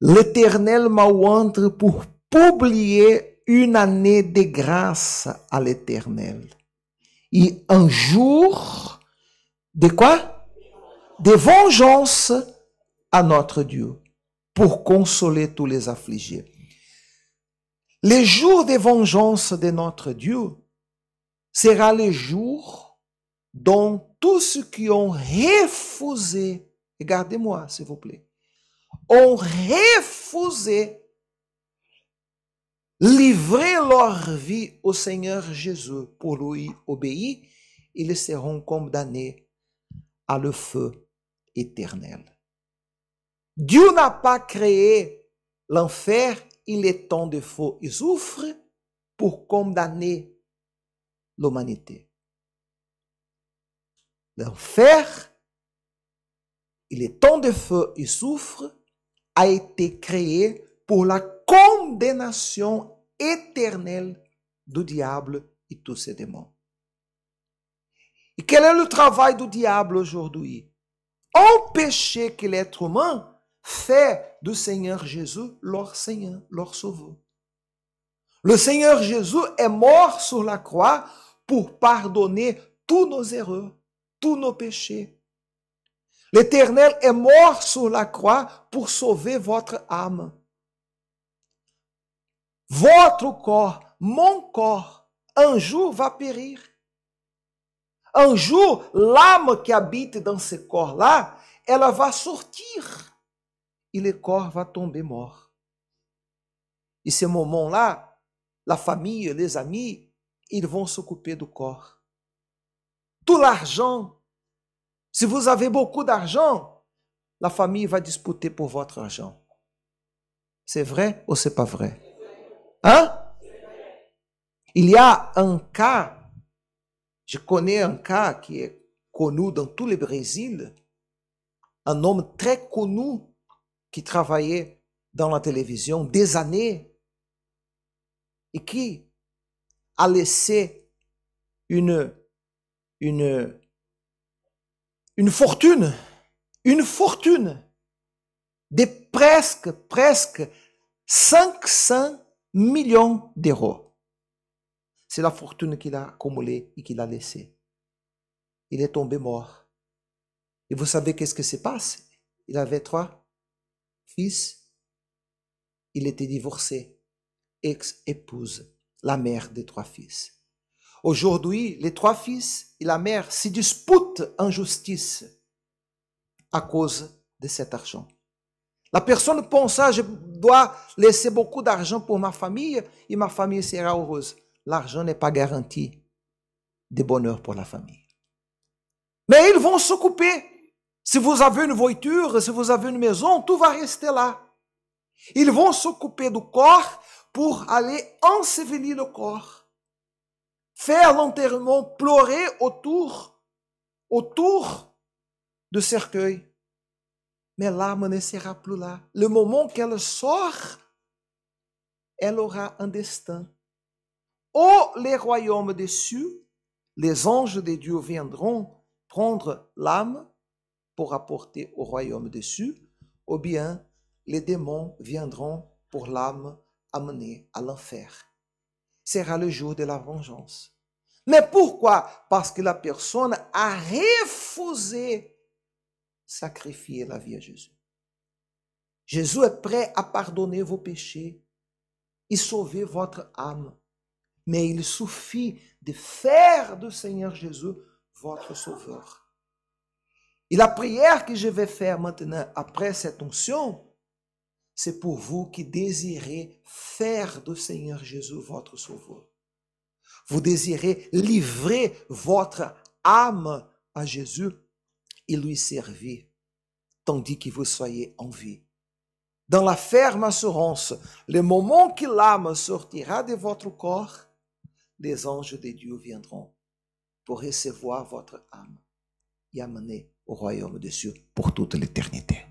L'Éternel m'a ouvert pour publier une année de grâce à l'Éternel. Et un jour de quoi De vengeance à notre Dieu pour consoler tous les affligés. Les jours de vengeance de notre Dieu sera le jour dont tous ceux qui ont refusé, regardez-moi s'il vous plaît, ont refusé livrer leur vie au Seigneur Jésus pour lui obéir, ils seront condamnés à le feu éternel. Dieu n'a pas créé l'enfer, il est temps de faux et souffre pour condamner l'humanité. L'enfer, il est temps de feu et souffre a été créé pour la condamnation éternelle du diable et tous ses démons. Et quel est le travail du diable aujourd'hui péché que l'être humain fait du Seigneur Jésus leur Seigneur, leur Sauveur. Le Seigneur Jésus est mort sur la croix pour pardonner tous nos erreurs, tous nos péchés, L'Éternel est mort sur la croix pour sauver votre âme. Votre corps, mon corps, un jour va périr. Un jour, l'âme qui habite dans ce corps-là, ela va sortir et le corps va tomber mort. Et ce moment-là, la famille, les amis, ils vont s'occuper du corps. Tout l'argent Si vous avez beaucoup d'argent, la famille va disputer pour votre argent. C'est vrai ou c'est pas vrai? Hein? Il y a un cas, je connais un cas qui est connu dans tout le Brésil, un homme très connu qui travaillait dans la télévision des années et qui a laissé une, une une fortune, une fortune de presque, presque 500 millions d'euros. C'est la fortune qu'il a accumulée et qu'il a laissée. Il est tombé mort. Et vous savez qu'est-ce qui se passe Il avait trois fils. Il était divorcé, ex-épouse, la mère des trois fils. Aujourd'hui, les trois fils et la mère se disputent en justice à cause de cet argent. La personne pense, ah, je dois laisser beaucoup d'argent pour ma famille et ma famille sera heureuse. L'argent n'est pas garanti de bonheur pour la famille. Mais ils vont s'occuper. Si vous avez une voiture, si vous avez une maison, tout va rester là. Ils vont s'occuper du corps pour aller ensevelir le corps faire l'enterrement, pleurer autour, autour du cercueil. Mais l'âme ne sera plus là. Le moment qu'elle sort, elle aura un destin. Ou les royaumes déçus, les anges des dieux viendront prendre l'âme pour apporter au royaume déçu, ou bien les démons viendront pour l'âme amener à l'enfer sera le jour de la vengeance. Mais pourquoi Parce que la personne a refusé sacrifier la vie à Jésus. Jésus est prêt à pardonner vos péchés et sauver votre âme. Mais il suffit de faire du Seigneur Jésus votre sauveur. Et la prière que je vais faire maintenant après cette onction, c'est pour vous qui désirez faire du Seigneur Jésus votre sauveur. Vous désirez livrer votre âme à Jésus et lui servir, tandis que vous soyez en vie. Dans la ferme assurance, le moment que l'âme sortira de votre corps, les anges de Dieu viendront pour recevoir votre âme et amener au royaume des cieux pour toute l'éternité.